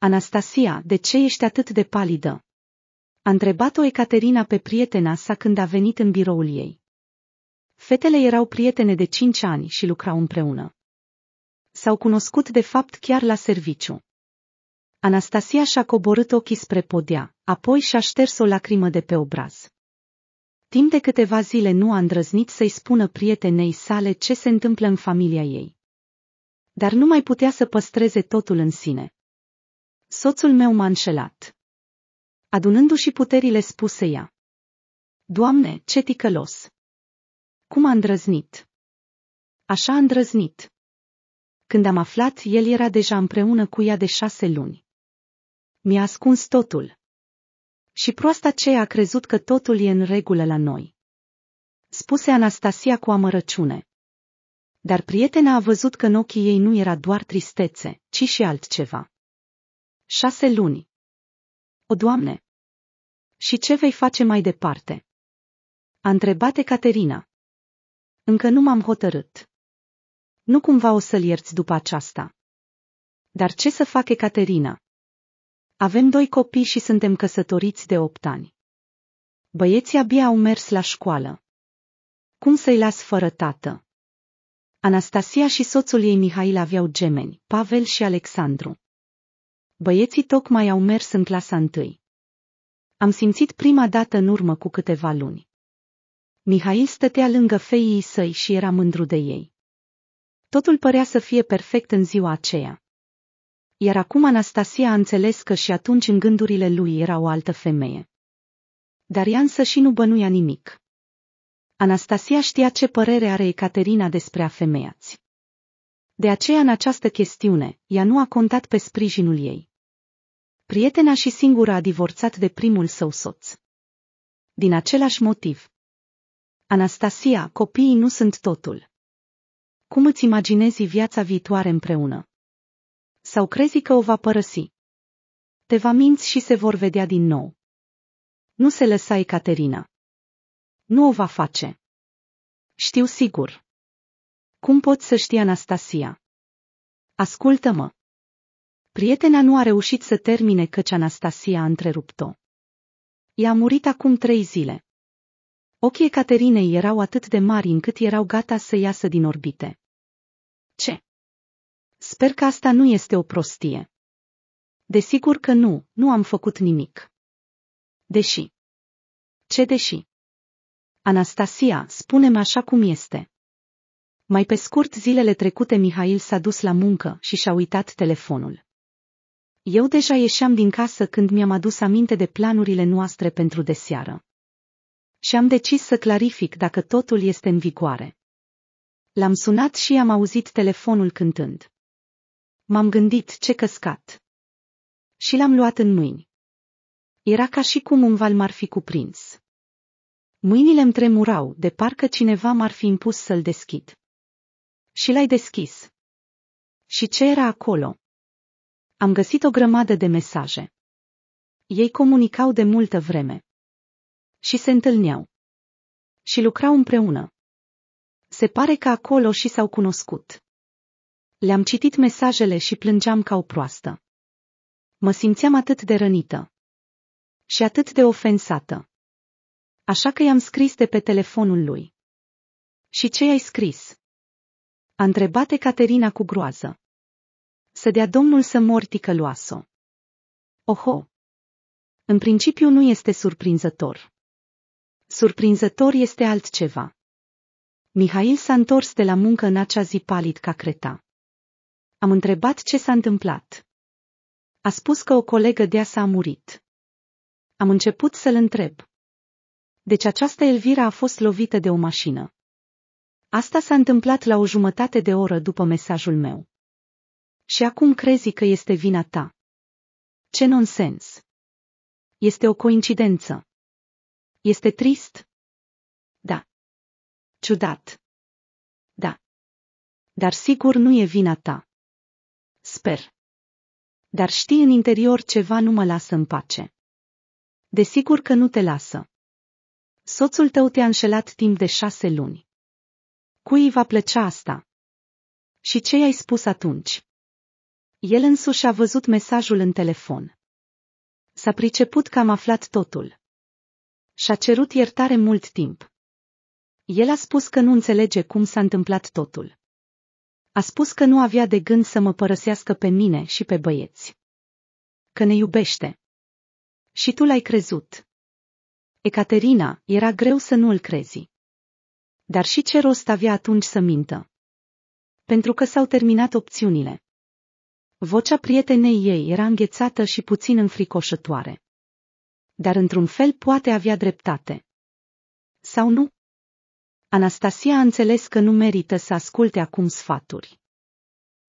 Anastasia, de ce ești atât de palidă? A întrebat-o Ecaterina pe prietena sa când a venit în biroul ei. Fetele erau prietene de cinci ani și lucrau împreună. S-au cunoscut de fapt chiar la serviciu. Anastasia și-a coborât ochii spre podea, apoi și-a șters o lacrimă de pe obraz. Timp de câteva zile nu a îndrăznit să-i spună prietenei sale ce se întâmplă în familia ei. Dar nu mai putea să păstreze totul în sine. Soțul meu m-a înșelat. Adunându-și puterile spuse ea. Doamne, ce ticălos! Cum a îndrăznit! Așa a îndrăznit! Când am aflat, el era deja împreună cu ea de șase luni. Mi-a ascuns totul. Și proasta ce a crezut că totul e în regulă la noi. Spuse Anastasia cu amărăciune. Dar prietena a văzut că în ochii ei nu era doar tristețe, ci și altceva. Șase luni. O, Doamne! Și ce vei face mai departe? A întrebat Caterina. Încă nu m-am hotărât. Nu cumva o să-l ierți după aceasta. Dar ce să fac Caterina? Avem doi copii și suntem căsătoriți de opt ani. Băieții abia au mers la școală. Cum să-i las fără tată? Anastasia și soțul ei Mihail aveau gemeni, Pavel și Alexandru. Băieții tocmai au mers în clasa întâi. Am simțit prima dată în urmă cu câteva luni. Mihai stătea lângă feii săi și era mândru de ei. Totul părea să fie perfect în ziua aceea. Iar acum Anastasia a înțeles că și atunci în gândurile lui era o altă femeie. Dar ea însă și nu bănuia nimic. Anastasia știa ce părere are Ecaterina despre femeiați. De aceea în această chestiune, ea nu a contat pe sprijinul ei prietena și singura a divorțat de primul său soț. Din același motiv. Anastasia, copiii nu sunt totul. Cum îți imaginezi viața viitoare împreună? Sau crezi că o va părăsi? Te va minți și se vor vedea din nou. Nu se lăsa Ecaterina. Nu o va face. Știu sigur. Cum pot să știi Anastasia? Ascultă-mă. Prietena nu a reușit să termine căci Anastasia a întrerupt-o. I-a murit acum trei zile. Ochii Caterinei erau atât de mari încât erau gata să iasă din orbite. Ce? Sper că asta nu este o prostie. Desigur că nu, nu am făcut nimic. Deși. Ce deși? Anastasia, spune așa cum este. Mai pe scurt, zilele trecute Mihail s-a dus la muncă și și-a uitat telefonul. Eu deja ieșeam din casă când mi-am adus aminte de planurile noastre pentru deseară. Și am decis să clarific dacă totul este în vigoare. L-am sunat și am auzit telefonul cântând. M-am gândit ce căscat. Și l-am luat în mâini. Era ca și cum un val m-ar fi cuprins. Mâinile îmi tremurau, de parcă cineva m-ar fi impus să-l deschid. Și l-ai deschis. Și ce era acolo? Am găsit o grămadă de mesaje. Ei comunicau de multă vreme. Și se întâlneau. Și lucrau împreună. Se pare că acolo și s-au cunoscut. Le-am citit mesajele și plângeam ca o proastă. Mă simțeam atât de rănită. Și atât de ofensată. Așa că i-am scris de pe telefonul lui. Și ce ai scris? A întrebat Caterina cu groază să dea Domnul să mor ticăloaso. Oho! În principiu nu este surprinzător. Surprinzător este altceva. Mihail s-a întors de la muncă în acea zi palid ca creta. Am întrebat ce s-a întâmplat. A spus că o colegă de-a s-a murit. Am început să-l întreb. Deci această Elvira a fost lovită de o mașină. Asta s-a întâmplat la o jumătate de oră după mesajul meu. Și acum crezi că este vina ta. Ce nonsens! Este o coincidență. Este trist? Da. Ciudat. Da. Dar sigur nu e vina ta. Sper. Dar știi în interior ceva nu mă lasă în pace. Desigur că nu te lasă. Soțul tău te-a înșelat timp de șase luni. Cui va plăcea asta? Și ce ai spus atunci? El însuși a văzut mesajul în telefon. S-a priceput că am aflat totul. Și-a cerut iertare mult timp. El a spus că nu înțelege cum s-a întâmplat totul. A spus că nu avea de gând să mă părăsească pe mine și pe băieți. Că ne iubește. Și tu l-ai crezut. Ecaterina, era greu să nu îl crezi. Dar și ce rost avea atunci să mintă? Pentru că s-au terminat opțiunile. Vocea prietenei ei era înghețată și puțin înfricoșătoare. Dar într-un fel poate avea dreptate. Sau nu? Anastasia a înțeles că nu merită să asculte acum sfaturi.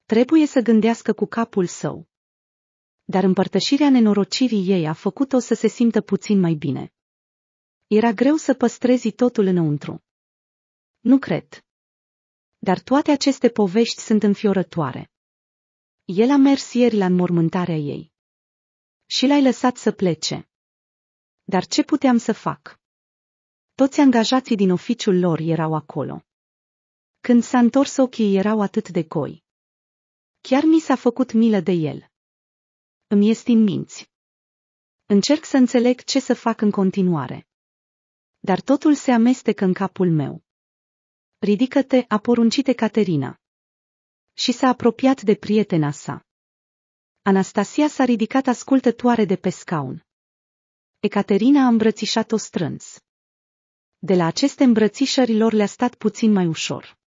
Trebuie să gândească cu capul său. Dar împărtășirea nenorocirii ei a făcut-o să se simtă puțin mai bine. Era greu să păstrezi totul înăuntru. Nu cred. Dar toate aceste povești sunt înfiorătoare. El a mers ieri la înmormântarea ei. Și l-ai lăsat să plece. Dar ce puteam să fac? Toți angajații din oficiul lor erau acolo. Când s-a întors ochii erau atât de goi. Chiar mi s-a făcut milă de el. Îmi este în minți. Încerc să înțeleg ce să fac în continuare. Dar totul se amestecă în capul meu. Ridică-te, a poruncit Caterina și s-a apropiat de prietena sa. Anastasia s-a ridicat ascultătoare de pe scaun. Ecaterina a îmbrățișat-o strâns. De la aceste îmbrățișări lor le-a stat puțin mai ușor.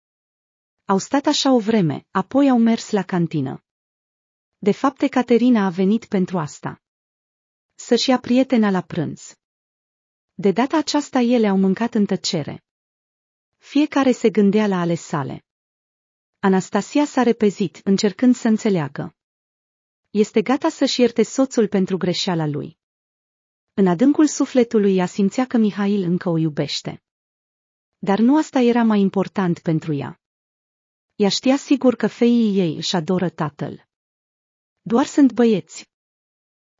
Au stat așa o vreme, apoi au mers la cantină. De fapt, Ecaterina a venit pentru asta. Să-și ia prietena la prânz. De data aceasta ele au mâncat în tăcere. Fiecare se gândea la ale sale. Anastasia s-a repezit, încercând să înțeleagă. Este gata să-și ierte soțul pentru greșeala lui. În adâncul sufletului ea simțea că Mihail încă o iubește. Dar nu asta era mai important pentru ea. Ea știa sigur că feii ei își adoră tatăl. Doar sunt băieți.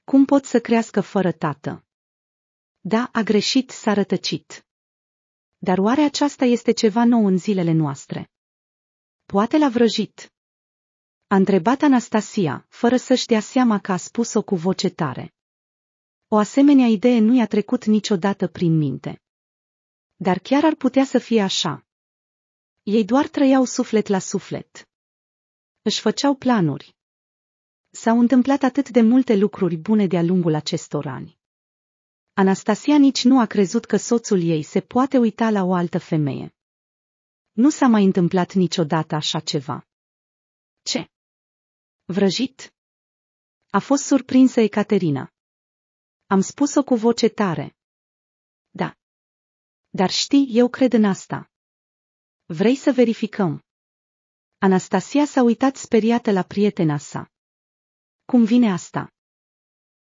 Cum pot să crească fără tată? Da, a greșit, s-a rătăcit. Dar oare aceasta este ceva nou în zilele noastre? Poate l-a vrăjit. A întrebat Anastasia, fără să-și dea seama că a spus-o cu voce tare. O asemenea idee nu i-a trecut niciodată prin minte. Dar chiar ar putea să fie așa. Ei doar trăiau suflet la suflet. Își făceau planuri. S-au întâmplat atât de multe lucruri bune de-a lungul acestor ani. Anastasia nici nu a crezut că soțul ei se poate uita la o altă femeie. Nu s-a mai întâmplat niciodată așa ceva. Ce? Vrăjit? A fost surprinsă Ecaterina. Am spus-o cu voce tare. Da. Dar știi, eu cred în asta. Vrei să verificăm? Anastasia s-a uitat speriată la prietena sa. Cum vine asta?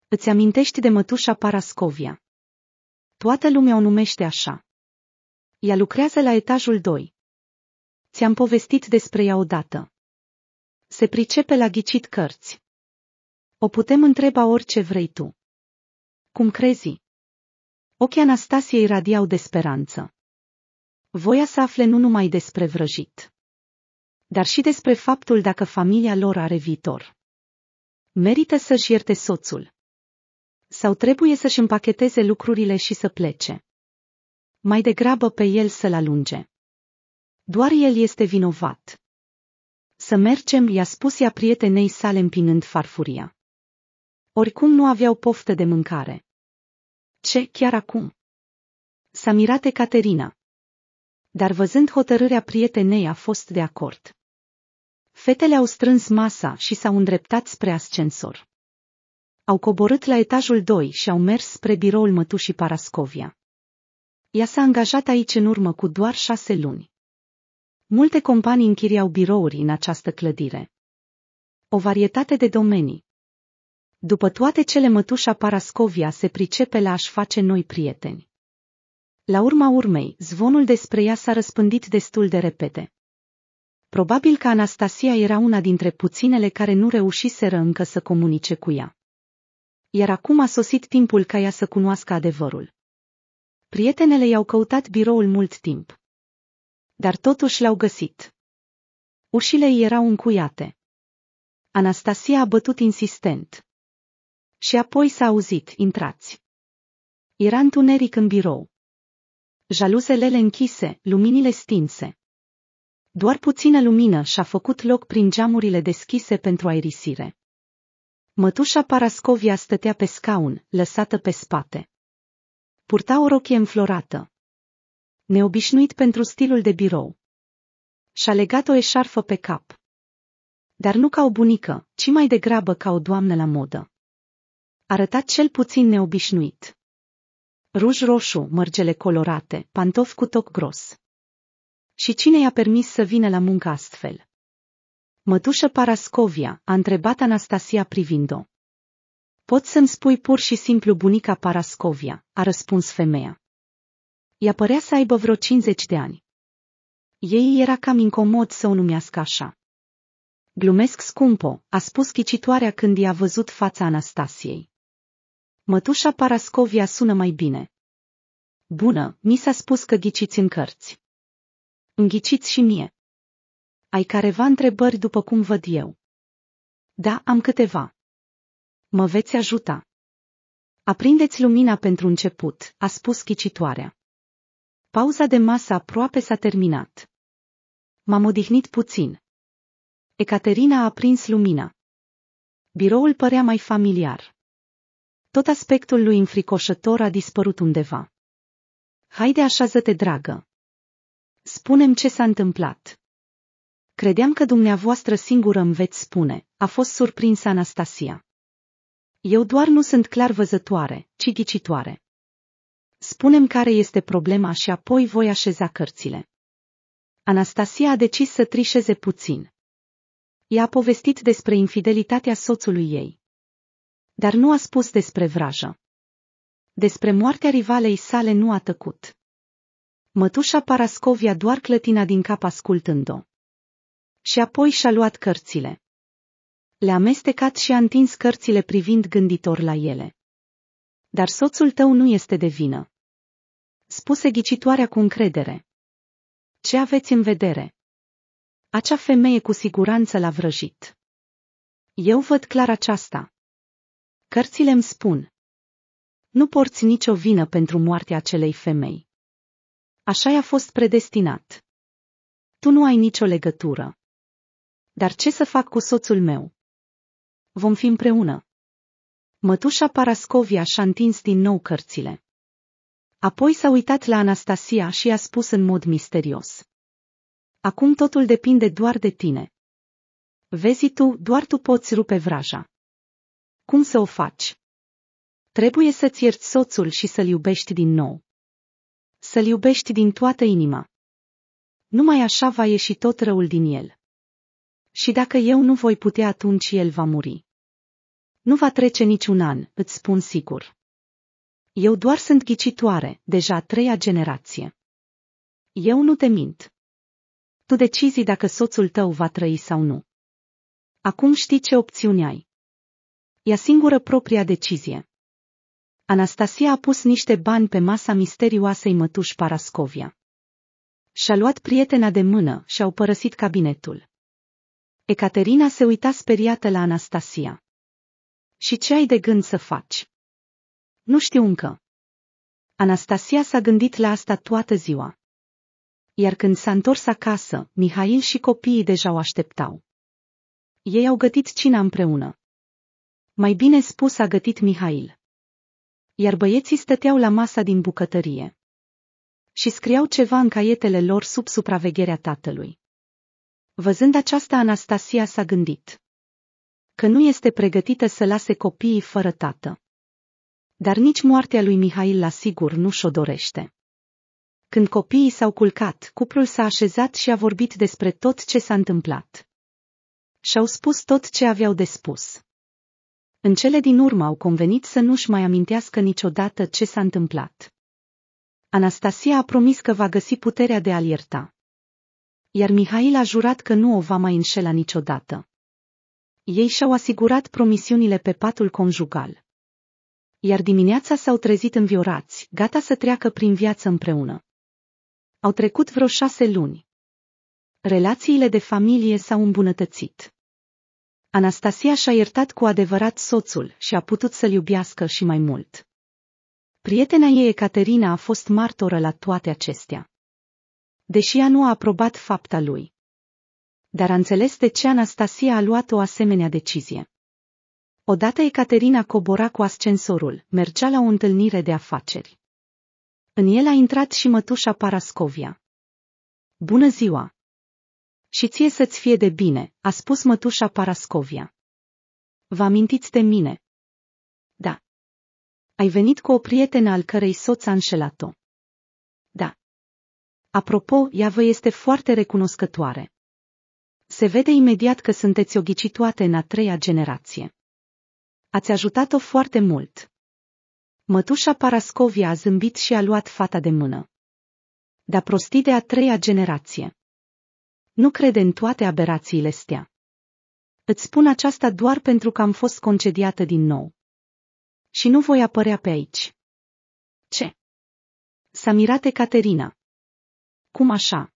Îți amintești de mătușa Parascovia. Toată lumea o numește așa. Ea lucrează la etajul 2. Ți-am povestit despre ea odată. Se pricepe la ghicit cărți. O putem întreba orice vrei tu. Cum crezi? Ochii Anastasiei radiau de speranță. Voia să afle nu numai despre vrăjit, dar și despre faptul dacă familia lor are viitor. Merită să-și ierte soțul. Sau trebuie să-și împacheteze lucrurile și să plece. Mai degrabă pe el să-l alunge. Doar el este vinovat. Să mergem, i-a spus ea prietenei sale împinând farfuria. Oricum nu aveau poftă de mâncare. Ce, chiar acum? S-a mirat Ecaterina. Dar văzând hotărârea prietenei a fost de acord. Fetele au strâns masa și s-au îndreptat spre ascensor. Au coborât la etajul 2 și au mers spre biroul mătușii Parascovia. Ea s-a angajat aici în urmă cu doar șase luni. Multe companii închiriau birouri în această clădire. O varietate de domenii. După toate cele mătușa Parascovia se pricepe la a-și face noi prieteni. La urma urmei, zvonul despre ea s-a răspândit destul de repede. Probabil că Anastasia era una dintre puținele care nu reușiseră încă să comunice cu ea. Iar acum a sosit timpul ca ea să cunoască adevărul. Prietenele i-au căutat biroul mult timp. Dar totuși l-au găsit. Ușile erau încuiate. Anastasia a bătut insistent. Și apoi s-a auzit, intrați. Era întuneric în birou. Jaluzelele închise, luminile stinse. Doar puțină lumină și-a făcut loc prin geamurile deschise pentru aerisire. Mătușa Parascovia stătea pe scaun, lăsată pe spate. Purta o rochie înflorată neobișnuit pentru stilul de birou. Și-a legat o eșarfă pe cap. Dar nu ca o bunică, ci mai degrabă ca o doamnă la modă. Arăta cel puțin neobișnuit. Ruj roșu, mărgele colorate, pantofi cu toc gros. Și cine i-a permis să vină la muncă astfel? Mătușă Parascovia, a întrebat Anastasia privind-o. Poți să-mi spui pur și simplu bunica Parascovia, a răspuns femeia. Ea părea să aibă vreo 50 de ani. Ei era cam incomod să o numească așa. Glumesc scumpo, a spus chicitoarea când i-a văzut fața Anastasiei. Mătușa Parascovia sună mai bine. Bună, mi s-a spus că ghiciți în cărți. Înghiciți și mie. Ai careva întrebări după cum văd eu. Da, am câteva. Mă veți ajuta. Aprindeți lumina pentru început, a spus chicitoarea. Pauza de masă aproape s-a terminat. M-am odihnit puțin. Ecaterina a aprins lumina. Biroul părea mai familiar. Tot aspectul lui înfricoșător a dispărut undeva. Haide așează-te, dragă. Spunem ce s-a întâmplat. Credeam că dumneavoastră singură îmi veți spune, a fost surprinsă Anastasia. Eu doar nu sunt clar văzătoare, ci ghicitoare. Spunem care este problema și apoi voi așeza cărțile. Anastasia a decis să trișeze puțin. I-a povestit despre infidelitatea soțului ei. Dar nu a spus despre vrajă. Despre moartea rivalei sale nu a tăcut. Mătușa Parascovia doar clătina din cap ascultând-o. Și apoi și-a luat cărțile. Le-a amestecat și a întins cărțile privind gânditor la ele. Dar soțul tău nu este de vină spuse ghicitoarea cu încredere. Ce aveți în vedere? Acea femeie cu siguranță l-a vrăjit. Eu văd clar aceasta. Cărțile îmi spun. Nu porți nicio vină pentru moartea acelei femei. Așa i-a fost predestinat. Tu nu ai nicio legătură. Dar ce să fac cu soțul meu? Vom fi împreună. Mătușa Parascovia și-a întins din nou cărțile. Apoi s-a uitat la Anastasia și a spus în mod misterios. Acum totul depinde doar de tine. Vezi tu, doar tu poți rupe vraja. Cum să o faci? Trebuie să-ți ierți soțul și să-l iubești din nou. Să-l iubești din toată inima. Numai așa va ieși tot răul din el. Și dacă eu nu voi putea, atunci el va muri. Nu va trece niciun an, îți spun sigur. Eu doar sunt ghicitoare, deja a treia generație. Eu nu te mint. Tu decizi dacă soțul tău va trăi sau nu. Acum știi ce opțiuni ai. Ia singură propria decizie. Anastasia a pus niște bani pe masa misterioasei mătuși Parascovia. Și-a luat prietena de mână și au părăsit cabinetul. Ecaterina se uita speriată la Anastasia. Și ce ai de gând să faci? Nu știu încă. Anastasia s-a gândit la asta toată ziua. Iar când s-a întors acasă, Mihail și copiii deja o așteptau. Ei au gătit cina împreună. Mai bine spus a gătit Mihail. Iar băieții stăteau la masa din bucătărie. Și scriau ceva în caietele lor sub supravegherea tatălui. Văzând aceasta, Anastasia s-a gândit că nu este pregătită să lase copiii fără tată dar nici moartea lui Mihail la sigur nu și-o dorește. Când copiii s-au culcat, cuplul s-a așezat și a vorbit despre tot ce s-a întâmplat. Și-au spus tot ce aveau de spus. În cele din urmă au convenit să nu-și mai amintească niciodată ce s-a întâmplat. Anastasia a promis că va găsi puterea de a-l ierta. Iar Mihail a jurat că nu o va mai înșela niciodată. Ei și-au asigurat promisiunile pe patul conjugal iar dimineața s-au trezit înviorați, gata să treacă prin viață împreună. Au trecut vreo șase luni. Relațiile de familie s-au îmbunătățit. Anastasia și-a iertat cu adevărat soțul și a putut să-l iubească și mai mult. Prietena ei Ecaterina a fost martoră la toate acestea. Deși ea nu a aprobat fapta lui. Dar a înțeles de ce Anastasia a luat o asemenea decizie. Odată Ecaterina cobora cu ascensorul, mergea la o întâlnire de afaceri. În el a intrat și mătușa Parascovia. Bună ziua! Și ție să-ți fie de bine, a spus mătușa Parascovia. Vă amintiți de mine? Da. Ai venit cu o prietenă al cărei soț a înșelat-o. Da. Apropo, ea vă este foarte recunoscătoare. Se vede imediat că sunteți o ghicitoate în a treia generație. Ați ajutat-o foarte mult. Mătușa Parascovia a zâmbit și a luat fata de mână. Dar prostii de a treia generație. Nu crede în toate aberațiile stea. Îți spun aceasta doar pentru că am fost concediată din nou. Și nu voi apărea pe aici. Ce? S-a mirat Caterina. Cum așa?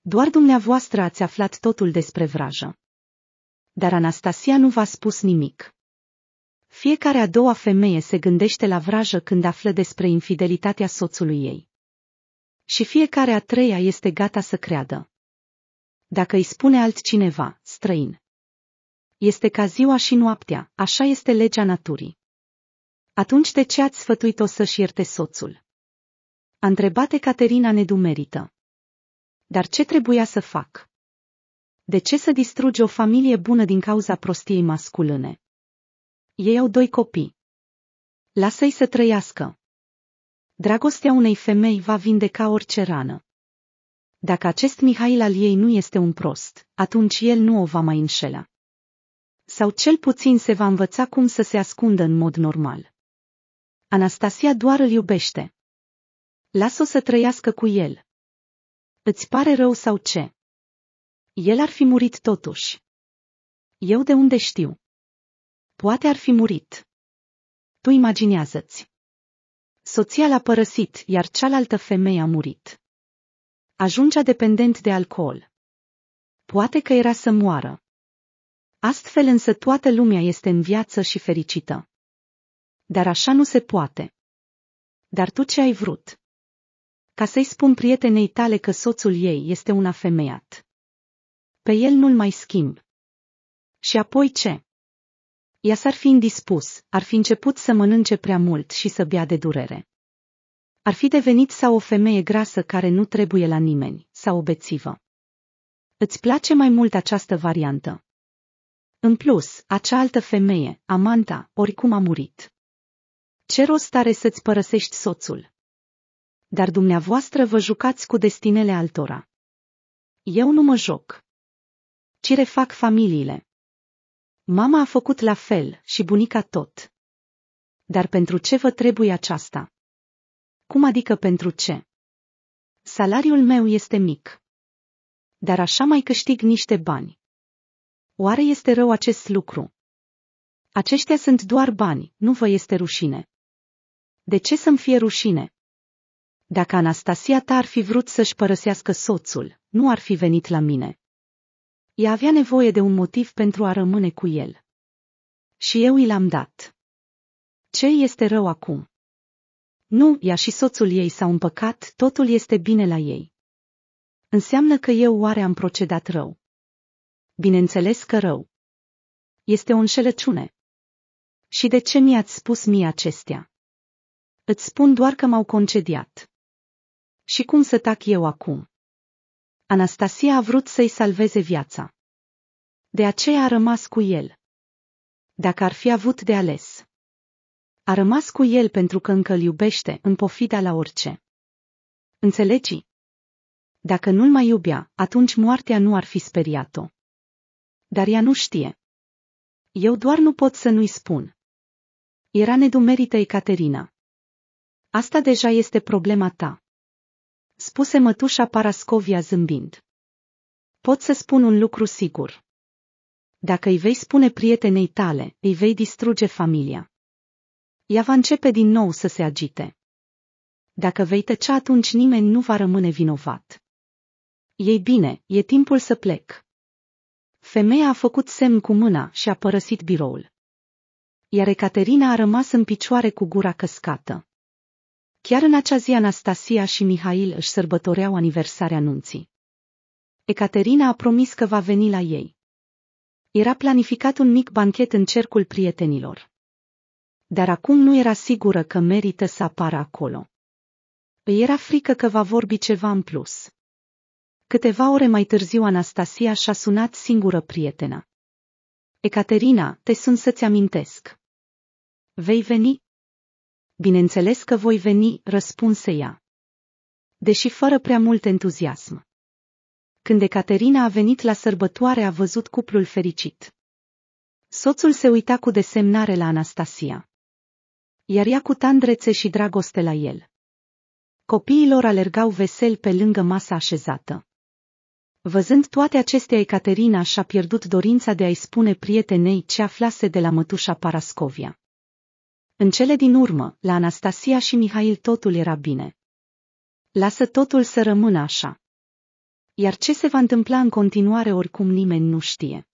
Doar dumneavoastră ați aflat totul despre vrajă. Dar Anastasia nu v-a spus nimic. Fiecare a doua femeie se gândește la vrajă când află despre infidelitatea soțului ei. Și fiecare a treia este gata să creadă. Dacă îi spune altcineva, străin. Este ca ziua și noaptea, așa este legea naturii. Atunci de ce ați sfătuit-o să-și ierte soțul? A întrebat Caterina nedumerită. Dar ce trebuia să fac? De ce să distrugi o familie bună din cauza prostiei masculine? Ei au doi copii. Lasă-i să trăiască. Dragostea unei femei va vindeca orice rană. Dacă acest Mihail al ei nu este un prost, atunci el nu o va mai înșela. Sau cel puțin se va învăța cum să se ascundă în mod normal. Anastasia doar îl iubește. las o să trăiască cu el. Îți pare rău sau ce? El ar fi murit totuși. Eu de unde știu? Poate ar fi murit. Tu imaginează-ți. Soția l-a părăsit, iar cealaltă femeie a murit. Ajungea dependent de alcool. Poate că era să moară. Astfel însă toată lumea este în viață și fericită. Dar așa nu se poate. Dar tu ce ai vrut? Ca să-i spun prietenei tale că soțul ei este un afemeiat. Pe el nu-l mai schimb. Și apoi ce? ea s-ar fi indispus, ar fi început să mănânce prea mult și să bea de durere. Ar fi devenit sau o femeie grasă care nu trebuie la nimeni, sau o bețivă. Îți place mai mult această variantă. În plus, acea altă femeie, amanta, oricum a murit. Ce rost are să-ți părăsești soțul? Dar dumneavoastră vă jucați cu destinele altora. Eu nu mă joc. Ci refac familiile, Mama a făcut la fel și bunica tot. Dar pentru ce vă trebuie aceasta? Cum adică pentru ce? Salariul meu este mic. Dar așa mai câștig niște bani. Oare este rău acest lucru? Aceștia sunt doar bani, nu vă este rușine. De ce să-mi fie rușine? Dacă Anastasia ta ar fi vrut să-și părăsească soțul, nu ar fi venit la mine. Ea avea nevoie de un motiv pentru a rămâne cu el. Și eu i l-am dat. Ce este rău acum? Nu, ea și soțul ei s-au împăcat, totul este bine la ei. Înseamnă că eu oare am procedat rău? Bineînțeles că rău. Este o înșelăciune. Și de ce mi-ați spus mie acestea? Îți spun doar că m-au concediat. Și cum să tac eu acum? Anastasia a vrut să-i salveze viața. De aceea a rămas cu el. Dacă ar fi avut de ales. A rămas cu el pentru că încă îl iubește, în pofida la orice. Înțelegi? Dacă nu-l mai iubea, atunci moartea nu ar fi speriat-o. Dar ea nu știe. Eu doar nu pot să nu-i spun. Era nedumerită Ecaterina. Asta deja este problema ta spuse mătușa Parascovia zâmbind. Pot să spun un lucru sigur. Dacă îi vei spune prietenei tale, îi vei distruge familia. Ea va începe din nou să se agite. Dacă vei tăcea atunci nimeni nu va rămâne vinovat. Ei bine, e timpul să plec. Femeia a făcut semn cu mâna și a părăsit biroul. Iar Ecaterina a rămas în picioare cu gura căscată. Chiar în acea zi Anastasia și Mihail își sărbătoreau aniversarea nunții. Ecaterina a promis că va veni la ei. Era planificat un mic banchet în cercul prietenilor. Dar acum nu era sigură că merită să apară acolo. Îi era frică că va vorbi ceva în plus. Câteva ore mai târziu Anastasia și-a sunat singură prietena. Ecaterina, te sun să-ți amintesc. Vei veni? Bineînțeles că voi veni, răspunse ea. Deși fără prea mult entuziasm. Când Ecaterina a venit la sărbătoare a văzut cuplul fericit. Soțul se uita cu desemnare la Anastasia. Iar ea cu tandrețe și dragoste la el. Copiilor alergau vesel pe lângă masa așezată. Văzând toate acestea, Ecaterina și-a pierdut dorința de a-i spune prietenei ce aflase de la mătușa Parascovia. În cele din urmă, la Anastasia și Mihail totul era bine. Lasă totul să rămână așa. Iar ce se va întâmpla în continuare oricum nimeni nu știe.